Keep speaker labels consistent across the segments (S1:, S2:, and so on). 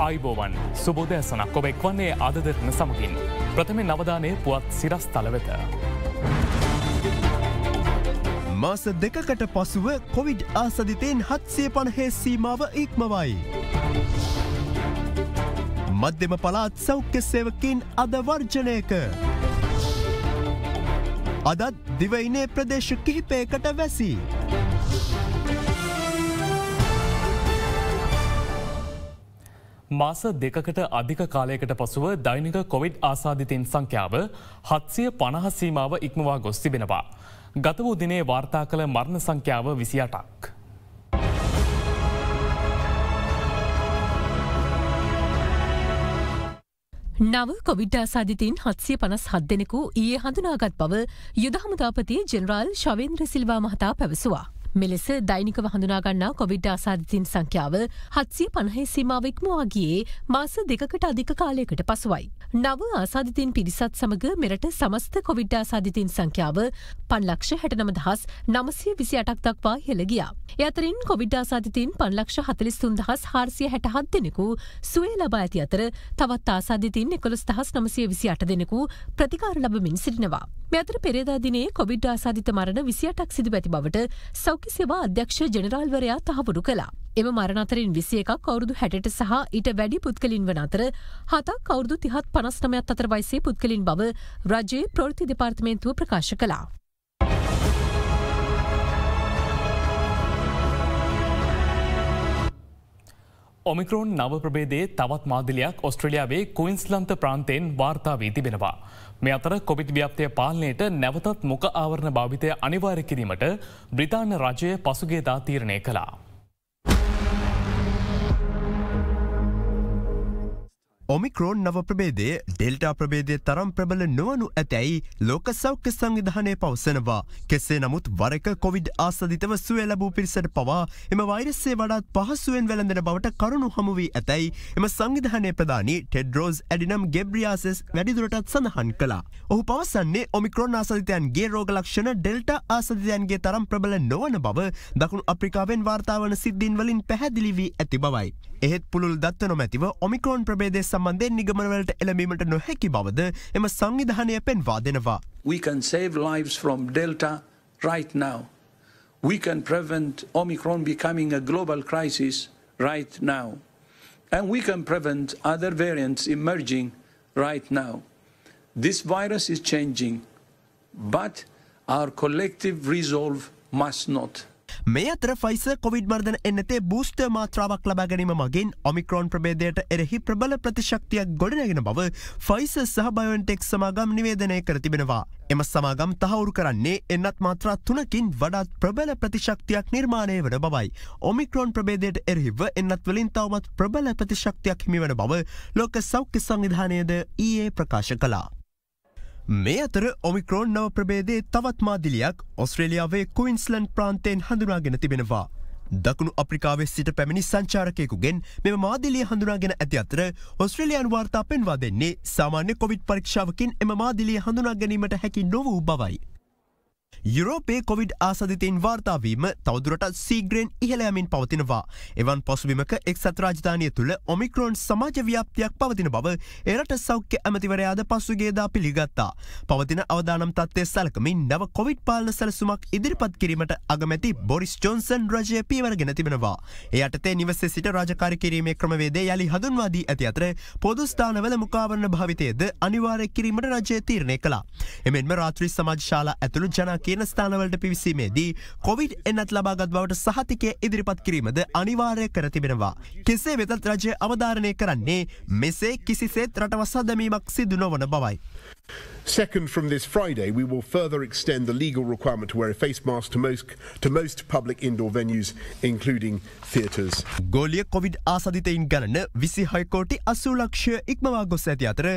S1: ආයිබෝවන් සුබෝධයසනක් ඔබ එක් වන්නේ අදදරන සමගින්. ප්‍රථම නවධානය පුවත් සිරස් තලවෙත.
S2: මාස දෙකකට පසුව කොවිඩ් ආසධිතයෙන් හත්සේ පණහේ සීමාව ඉක්මවයි. මධ්‍යම පලාත් සෞඛ්‍ය සේවකින් අද වර්ජනයක. අදත් දිවයිනේ ප්‍රදේශ කිහිපයකට වැසි.
S1: මාස දෙකකට අධික කාලයකට පසුව දෛනික කොවිඩ් ආසාධිතයෙන් සංඛ්‍යාව හත්සිය පණහස්සීමාව ඉක්මවා ගොස් තිබෙනවා. ගත වූ දිනේ වාර්තා කළ මරණ සංඛ්‍යාව විසියටක්.
S3: නව කොවිඩ් ආසාධිතීන් හත්සිය පනස් හත් දෙනෙකු ඒ හඳුනාගත් බව යුදහමුදාපති ජෙනරාල් ශවේන්ද්‍ර සිල්වා මහතා පැවසවා. මෙලෙස දෛනිකව හඳුනාගන්නා කොවිඩ් ආසාධතින් සංඛ්‍යාව හත්සිය පණහේ සීමාවෙක්ම වගේ මාස දෙකට අධික කාලයකට පසුවයි. නව ආසාධිතින් පිරිසත් සමඟ මෙරට සමස්ත කොවිඩ් ආසාධිතින් සංඛ්‍යාව පන්ලක්ෂ හැටනමදහස් නමසය විසි අටක් දක්වා හෙළගියා. එතරින් කොවිඩ් ආසාධිතින් පන්ලක්ෂ හතලිස් තුන්දහස් හාර්සිය හැටහත් දෙනෙකු සුවේ ලබා ඇති අතර තවත් ආසාධිතින් එකොළොස් දහස් නමසය විසි අට දෙනෙකු ප්‍රතිකාර ලබමින් සිටිනවා. මෙතර පෙරේදා දිනේ කොවිඩ් ආසාධිත මරණ විසියටක් සිදු ඇති බවට සෞඛ්‍ය සේවා අධ්‍යක්ෂ ජනරාල්වරයා තහවුරු කළා. එම මරණතරින් විසිය එකක් කවුරුදු හැට සහ ඊට වැඩි පුද්ගලින් වන අතර හතා කවුරුදු තිහත් පනස්නමයක් අතර වයිසේ පුද්ගලින් බව රජයේ ප්‍රෘති දෙපාර්තමේන්තුව ප්‍රකාශ කලා.
S1: ඔමිකරෝන් නව ප්‍රබේදේ තවත් මාදිලයක් ඔස්ට්‍රලියාවේ කුයින්ස්ලන්ත ප්‍රාන්තයෙන් වාර්තා වී තිබෙනවා. මෙ අතර කොවිත් ව්‍යප්තිය පාලනයට නැවතත් මොක ආවරණ භාවිතය අනිවාර කිරීමට බ්‍රතාන්න රජය පසුගේදා තීරණය කලා.
S2: ඔමික්‍රෝන් නව ප්‍රබේදය ඩෙල්ටා ප්‍රබේදය තරම් ප්‍රබල නොවනු ඇතැයි ලෝක සෞඛ්‍ය සංවිධානය පවසනවා. කෙසේ නමුත් වරක කොවිඩ් ආසධිතව සුව ලැබූ පිරිසට පවා එම වෛරස්සේ වඩාත් පහසුවෙන් වැළඳෙන බවට කරුණු හමුවී ඇතැයි එම සංවිධානය ප්‍රධානී ටෙඩ්රෝස් ඇඩිනම් ගෙබ්‍රියාසෙස් වැඩිදුරටත් සඳහන් කලා. ඔහු පවසන්නේ ඔමික්‍රෝන් ආසධිතයන්ගේ රෝගලක්ෂණ ඩෙල්ට ආසධිතයන්ගේ තරම් ප්‍රබල නොවන බව දකුණු අප්‍රිකාවෙන් වාර්තාාවන සිද්ධීන් වලින් පැහැදිලිවී ඇති බවයි. එහෙත් පුළුල් දත්ව නොමැතිව ඔමිකෝන් ප්‍රබේදෙස සම්බන්ධයෙන් නිගමනවලට එළඹීමට නොහැකි බවද එම සංවිධානය පෙන්වා දෙනවා.
S4: We can save lives from Delta right now. We can prevent Omicron becoming a global crisis right now. And we can prevent other variants emerging right now. This virus is changing, but our collective resolve
S2: must not. මේ අතර Pfizer COVID මර්දන එන්නතේ booster මාත්‍රාවක් ලබාගැනීම මගින් Omicron ප්‍රබේදයට එරෙහි ප්‍රබල ප්‍රතිශක්තියක් ගොඩනැගෙන බව ෆයිස සහ බයෝන්ටෙක් සමාගම් නිවේදනය කර තිබෙනවා. එම සමාගම් තහවුරු කරන්නේ එන්නත් මාත්‍රා තුනකින් වඩාත් ප්‍රබල ප්‍රතිශක්තියක් නිර්මාණය වන බවයි. ඔමිකරෝන් ප්‍රබේදයට එරහිව එන්නත් වලින් තවමත් ප්‍රබල ප්‍රතිශක්තියක් හිමිවන බව ලෝක සෞඛ්‍ය සංවිධානයද ඊයේ e ප්‍රකාශ කලා. මේ අතර ඔමික්‍රෝන් නව ප්‍රබේදේ තවත් මාදිලියක් ඔස්ට්‍රේලියාවේ කුයින්ස්ලන්් ප්‍රාන්තයෙන් හඳුනාගෙන තිබෙනවා. දකුණු අප්‍රිකාවේ සිට පැමිණි සංචාරකයකුගෙන් මෙම මාදිලිය හඳුනාගෙන ඇති අතර ඔස්ට්‍රලියන් වාර්තා පෙන්වා දෙන්නේ සාමාන්‍ය කොවිඩ් පරීක්ෂාවකින් එම මාදිලිය හඳුනා ගැනීමට හැකි නොවූ බවයි. යුරෝපයේ කොවිඩ් ආසධිතයින් වාර්තාාවීම තවදුරටත් සීග්‍රෙන් ඉහළෑමින් පවතිනවා. එවන් පසුබිමක එක්සත් රාජධානය තුළ ඔමික්‍රෝන් සමාජ ව්‍යාපතියක් පවතින බව එරට සෞඛ්‍ය ඇමතිවරයාද පසුගේදා පිළිගත්තා. පවතින අවදානම් තත්වය සැලකමින් නව කොවිඩ් පාලන සැලසුමක් ඉදිරිපත් කිරීමට අගමැති බොරිස් ජොන්සන් රජය පීවරගෙන තිබෙනවා. එයටතේ නිවස සිට රාජකාර කිරීමේ ක්‍රමවේදේ යළි හඳුන්වාදී ඇති අතර පොදුස්ථානවල මුකාවරණ භාවිතයද අනිවාරය කිරීමට රජය තීරණය කලා. එමෙන්ම රාත්‍රී සමාජශාලා ඇතුළු ජනක කියන ස්ථානවලට පිවිසීමේදී කොවිඩ් එන්නත් ලබාගත් බවට සහතිකය ඉදිරිපත් කිරීමද අනිවාර්ය කර තිබෙනවා. කෙසේ වෙතත් රජය අවධාරණය කරන්නේ මෙසේ කිසිසේත් රටවසා දැමීමක් සිදු නොවන බවයි. Second, from this Friday, we will further extend the legal requirement to wear a face mask to most, to most public indoor venues, including theatres. ගෝලිය කොවිඩ් ආසධිතයින් ගණන විසිහයකෝටි අසූ ලක්ෂය ඉක්මවා ගොස් ඇති අතර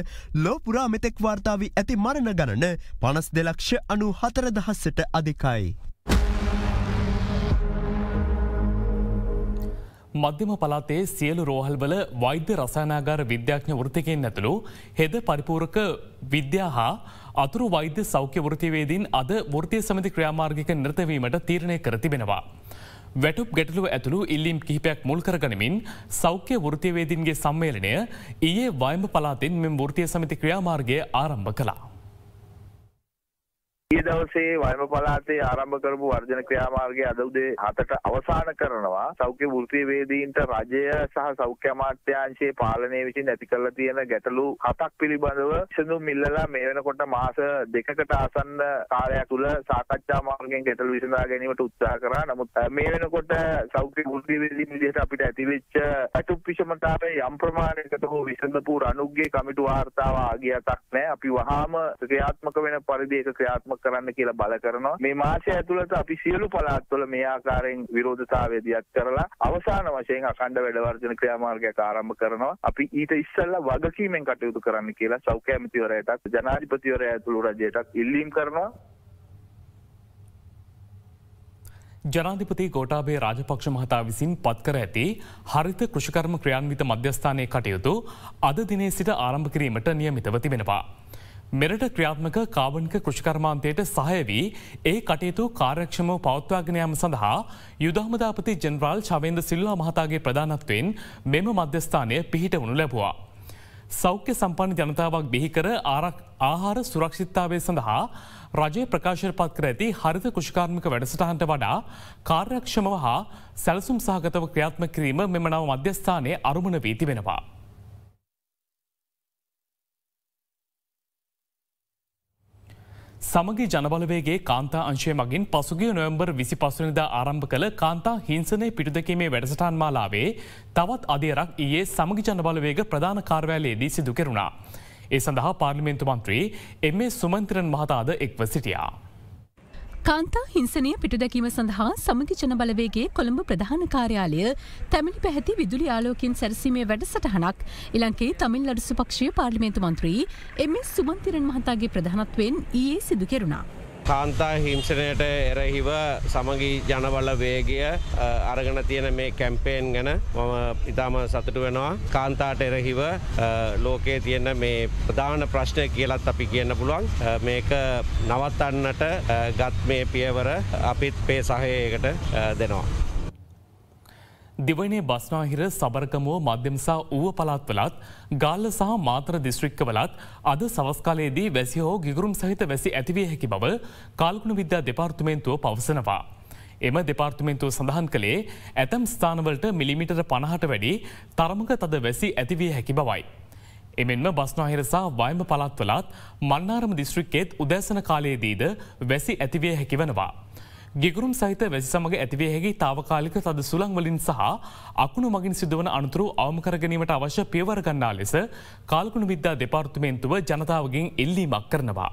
S2: ලෝපුරා මෙතෙක් වාර්තාාවී ඇති මරණ ගණන පනස් දෙලක්ෂ අනු හතර දහස්සට අධිකයි.
S1: මධ්‍යම පලාතේ සියලු රෝහල්වල වෛද්‍ය රසානාගාර විද්‍යාඥ වෘතිකෙන් ඇතුළු හෙද පරිපූරක විද්‍යා හා අතුරු වෛද්‍ය සෞඛ්‍ය වෘතිවේදීන් අද ෘතිය සමති ක්‍රියාමාර්ගික නිර්තවීමට තීරණය කර තිබෙනවා. වැටුප් ගැටලු ඇතුළු ඉල්ලීම් කිහිපයක් මුල් කරගනිමින් සෞඛ්‍ය වෘතිවේදීන්ගේ සම්මේලනය ඊයේ වයම පලාතින් මෙම ෘතිය සමති ක්‍රියාමාර්ගය ආරම්භ කලා.
S4: ඊයේ දවසේ වයඹ පළාතේ ආරම්භ කරපු වර්ජන ක්‍රියාමාර්ගය අද උදේ 7ට අවසන් කරනවා. සෞඛ්‍ය වෘත්තීයවේදීන්ට රජය සහ සෞඛ්‍ය අමාත්‍යාංශයේ පාලනය විසින් ඇති කරලා තියෙන ගැටලු හතක් පිළිබඳව විසඳුම් ඉල්ලලා මේ වෙනකොට මාස දෙකකට ආසන්න කාලයක් තුල සාකච්ඡා මාර්ගයෙන් ගැටලු විසඳා ගැනීමට උත්සාහ කරා. නමුත් මේ වෙනකොට සෞඛ්‍ය වෘත්තීයවේදීන් විදිහට අපිට ඇතිවෙච්ච අතුප් විෂමතාවය යම් ප්‍රමාණයකට හෝ විසඳපු රණුගේ කමිටු වාර්තාව ආගියතක් නැහැ. අපි වහාම ක්‍රියාත්මක වෙන පරිදි ඒක ක්‍රියාත්මක ක්‍රියාත්මක කරන්න කියලා බල කරනවා. මේ මාසය ඇතුළත අපි සියලු පළාත්වල මේ ආකාරයෙන් විරෝධතාවය දියත් කරලා අවසාන වශයෙන් අඛණ්ඩ වැඩ වර්ජන ක්‍රියාමාර්ගයක් ආරම්භ කරනවා. අපි ඊට ඉස්සෙල්ලා වගකීමෙන් කටයුතු කරන්න කියලා සෞඛ්‍ය ඇමතිවරයාටත් ජනාධිපතිවරයා ඇතුළු රජයටත් ඉල්ලීම් කරනවා.
S1: ජනාධිපති ගෝටාබේ රාජපක්ෂ මහතා විසින් පත්කර ඇති හරිත කෘෂිකර්ම ක්‍රියාන්විත මධ්‍යස්ථානය කටයුතු අද දිනේ සිට ආරම්භ කිරීමට නියමිතව තිබෙනවා. මෙරට ක්‍රියාත්මක කාබන්ක කෘෂිකර්මාන්තයට සහයවී ඒ කටයුතු කාරක්ෂම පෞත්වාගෙනයම සඳහා යුදහමදාපති ජෙනරාල් චවෙන්ද සිල්ලා මහතාගේ ප්‍රධානත්වයෙන් මෙම මධ්‍යස්ථානය පිහිට වනු ලැබවා. සෞඛ්‍ය සම්පන්න ජනතාවක් බිහිකර ආහාර සුරක්ෂිත්තාවය සඳහා රජය ප්‍රකාශය පත් කර ඇති හරිත කෘෂිකාර්මික වැඩසටහන්ට වඩා කාර්යක්ෂමව හා සැලසුම් සහගතව ක්‍රියාත්ම කිරීම මෙමනව මධ්‍යස්ථානය අරුමණ වීති වෙනවා. සමගි ජනබලවේගේ කාන්තා අංශය මගින් පසුගිය නොයම්බර් විසි පසුනිදා ආරම්භ කළ කාන්තා හිංසනය පිටුදකීමේ වැඩසටාන් මාලාවේ තවත් අදේරක් ඊයේ සමගි ජනබලවේග ප්‍රධාන කාර්වෑලයේදී සිදු කෙරුණා. ඒ සඳහා පාර්ලිමෙන්තු මන්ත්‍රී එම සුමන්ත්‍රන් මහතාද එක්ව සිටියා.
S3: කාන්තා හිංසනය පිටුදැකීම සඳහා සමගි ජන බලවේගේ කොළඹ ප්‍රධාන කාර්යාලය තැමිලි පැහැති විදුලි ආලෝකින් සැරසීමේ වැඩසටහනක් ඉලංකේ තමිල් අඩුසුපක්ෂය පාර්ලිමේන්තු මන්ත්‍රී එම සුමන්තිරන් මහතාගේ ප්‍රධානත්වයෙන් ඊයේ සිදු කෙරුණා.
S4: කාන්තා හිම්සනයට එරහිව සමගී ජනවල වේගය අරගෙන තියෙන මේ කැම්පේෙන් ගැන මම ඉතාම සතුටු වෙනවා. කාන්තාට එරහිව ලෝකයේ තියෙන මේ ප්‍රධාන ප්‍රශ්නය කියලත් අපි කියන්න පුළුවන් මේක නවත්තන්නට ගත් මේ පියවර අපිත් පේ සහයකට දෙනවා. දිවනේ බස්නාහිර සබරකමුව
S1: මධ්‍යමසා වුව පලාත්වලත් ගාල්ල සහ මාතර දිස්ශ්‍රික්කවලත් අද සවස්කාලයේදී වැසි හෝ ගිගුරුම් සහිත වැසි ඇතිවිය හැකි බව කාල්කුණු විද්‍යා දෙපාර්තුමේන්තුව පවසනවා. එම දෙපාර්තුමේන්තුව සඳහන් කළේ ඇතම් ස්ථානවලට මිලිමිටර පණහට වැඩි තරමක තද වැසි ඇතිවිය හැකි බවයි. එමෙන්ම බස්නාහිරසා වයම පලත්වලත් මන්නාරම දිස්ශ්‍රික්කෙත් උදැසන කාලයේදීද වැසි ඇතිවිය හැකිවනවා. ගිගුරුම් සහිත වැසි සමඟ ඇතිවේ හැකි තාවකාලික තද සුළංවලින් සහ අකුණු මගින් සිදුවන අනතුරු අවමකරගනීමට අවශ්‍ය පියවරගන්නා ලෙස කාල්කුණු විද්‍යා දෙපාර්තුමේන්තුව ජනතාවගෙන් එල්ලීමක් කරනවා.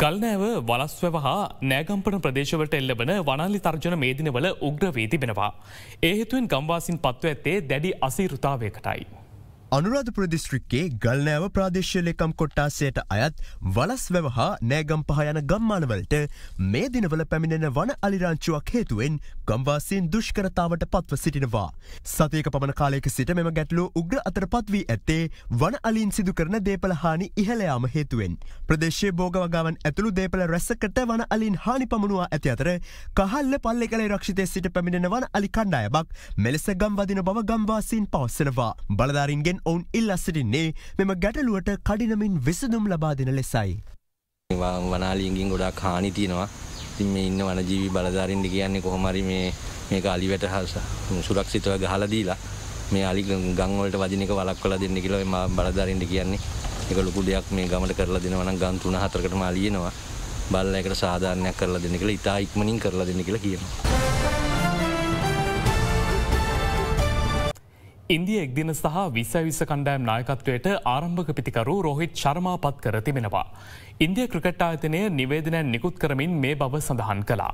S1: ගල්නෑව වලස්වව හා නෑගම්පන ප්‍රදේශවලට එල්ලබන වනල්ලි තර්ජන මේදිනවල උග්‍රවී තිබෙනවා. ඒහෙතුවෙන් ගම්වාසින් පත්ව ඇත්තේ දැඩි අසීරුතාවයකටයි.
S2: අනුරාධපුර දිස්ත්‍රික්කේ ගල්නෑව ප්‍රාදේශලකම් කොට්ටාසයට අයත් වලස් වැව හා නෑගම් පහ යන ගම්මානවලට මේ දිනවල පැමිණෙන වන අලිරංචුවක් හේතුවෙන් ගම්වාසීන් දුෂ්කරතාවට පත්ව සිටිනවා. සතියක පමණ කාලයක සිට මෙම ගැටලු උග්‍ර අතර පත්වී ඇත්තේ වන අලින් සිදු කරන දේපල හානි ඉහලයාම හේතුවෙන්. ප්‍රදේශයේ බෝගවගාවන් ඇතුළු දේපල රැස්සකට වන අලින් හානි පමණවා ඇති අතර කහල්ල පල්ලෙ කළේ රක්ෂිතය සිට පැමිණෙන වන අලි කණ්ඩායමක් මෙලෙස ගම්වදින බව ගම්වාසීන් පවස්සනවා. බලධාරින්ගෙන් ඔවුන් ඉල්ලා සිටින්නේ මෙම ගැටලුවට කඩිනමින් විසඳුම් ලබා දෙන ලෙසයි.
S3: වනාලියගින් ගොඩා කානි තියෙනවා තින් මේ ඉන්න වනජීවි බලධාරින්ට කියන්නේ කොහොමරි මේ මේ අලිවැට හස සුරක්ෂිතව ගහලදීලා මේ අලි ගංවලට වදිනක වලක් කල දෙන්න කිලව ම බලධාරින්ට කියන්නේ එක ලොකු දෙයක් මේ ගමට කරලා දෙනවන ගන්තුන හතරකට මාලියනවා බල්ල එකට සාධාරණයක් කරලා දෙන්න කියලා ඉතා ඉක්මනින් කරලා දෙන්න කියලා කියනවා.
S1: ඉන්දිය එක්දින සහ විසවිස කණ්ඩෑම් නායකත්වයට ආරම්භක පිතිකරු රෝහිත් ශර්මා පත් කර තිබෙනවා. ඉන්දිය ක්‍රිකට් ආයතනය නිවේදනය නිකුත් කරමින්
S2: මේ බව සඳහන් කලා.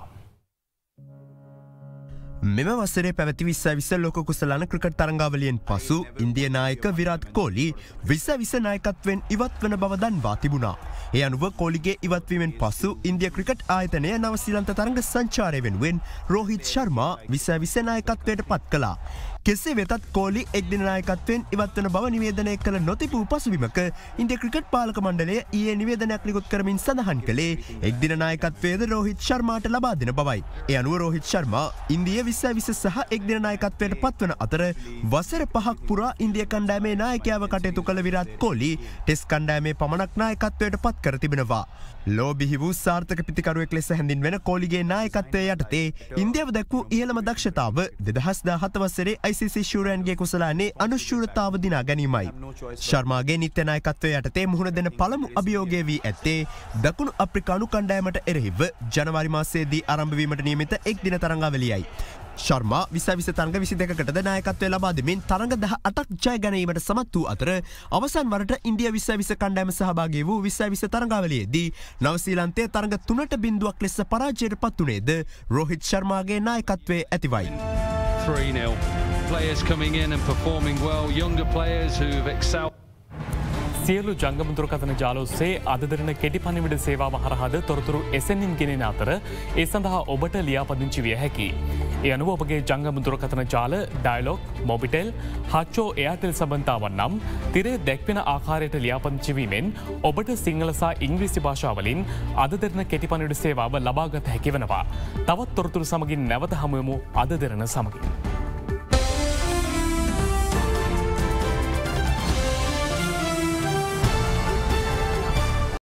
S2: මෙම වසරේ පැවැති විස්ස විස ලෝක කුසලන ක්‍රිකට් තරංගාවලියෙන් පසු ඉන්දිය නායක විරාත් කෝලි විස විස නායකත්වෙන් ඉවත් වන බවදන්වා තිබුණා. ඒ අනුව කෝලිගේ ඉවත්වීමෙන් පසු ඉන්දිය ක්‍රිකට් ආයතනය නවසිලන්ත තරග සංචාරය වෙනුවෙන් රෝහිත් ශර්මා විස විසනායකත්වයට පත් කලා. කෙසේ වෙතත් කෝලි එක්දිනායකත්වෙන් ඉවත්වන බව නිවේදනය කළ නොතිපූ පසුබිමක ඉන්ඩ ක්‍රිකට් පාලක මණ්ඩලය ඒ නිවේදනයක් ලිකුත් කරමින් සඳහන් කළේ එක්දිනායකත්වේද රෝහිත් ශර්මාට ලබා දෙන බවයි. එය අනුව රෝහිත් ශර්මා ඉන්දිය විස්ස විස සහ එක්දිනායකත්වයට පත්වන අතර වසර පහක් පුරා ඉන්දිය කණ්ඩෑමේ නායකයාව කටයුතු කළ විරත් කෝලි ටෙස් කණ්ඩෑමේ පමණක් නායකත්වයට පත් කර තිබෙනවා. ලෝ බිහිවූ සාර්ථක පිතිකරුවෙක් ලෙස හැඳින් වෙන කෝලිගේ නායකත්වය යටතේ ඉන්දියාව දැක්වූ ඉහළම දක්ෂතාව දෙදහස්දා හතවස්සරේ ICC ශූරයන්ගේ කුසලානේ අනුශ්ෂූරතාව දිනා ගැනීමයි. ශර්මාගේ නිත්‍යනායකත්වය යටතේ මුහුණ දෙන පළමු අභියෝගය වී ඇත්තේ දකුණු අප්‍රිකානු කණ්ඩෑමට එරෙහිව ජනවාරිමාසේදී අරම්භවීමට නියමිත එක් දින තරංගාවලියයි. ශර්මා විසවිස තරග විසි දෙකටද නායකත්වය ලබාදමින් තරග දහ අටක් ජය ගැනීමට සමත් වූ අතර අවසන් වරට ඉන්ඩිය විසවිස කණ්ඩෑම සහභාගේ වූ විසවිස තරගාවලයේදී නවසීලන්තේ තරග තුනට බින්දුවක් ලෙස පරාජයට පත්තුනේද රෝහිත් ශර්මාගේ නායකත්වය ඇතිවයි.
S3: 3-0. Players coming in and performing well, younger players who've excelled.
S1: සියලු ජංගම දුරකථන ජාලෝස්සේ අදරන කෙටි පනිවිට සේවා හරහද තොරතුරු එසැනින් ගෙනෙන අතර ඒ සඳහා ඔබට ලියාපදිංචි විය හැකි. එය අනුව ඔබගේ ජංගම දුරකථන ජාල ඩයිලොක් මොබිටෙල් හච්චෝ එයාටෙල් සබන්තාවන් නම් තිරේ දැක්වෙන ආකාරයට ලියාපංචිවීමෙන් ඔබට සිංහලසා ඉංග්‍රීසි භාෂාවලින් අද දෙරන කෙටිපනිට සේවාව ලබාගත හැකිවනවා. තවත් තොරතුරු සමගින් නැවත හමුවමු අද දෙරන සමගින්.